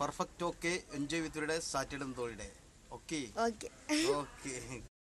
perfect okay enjoy with Saturday holiday okay okay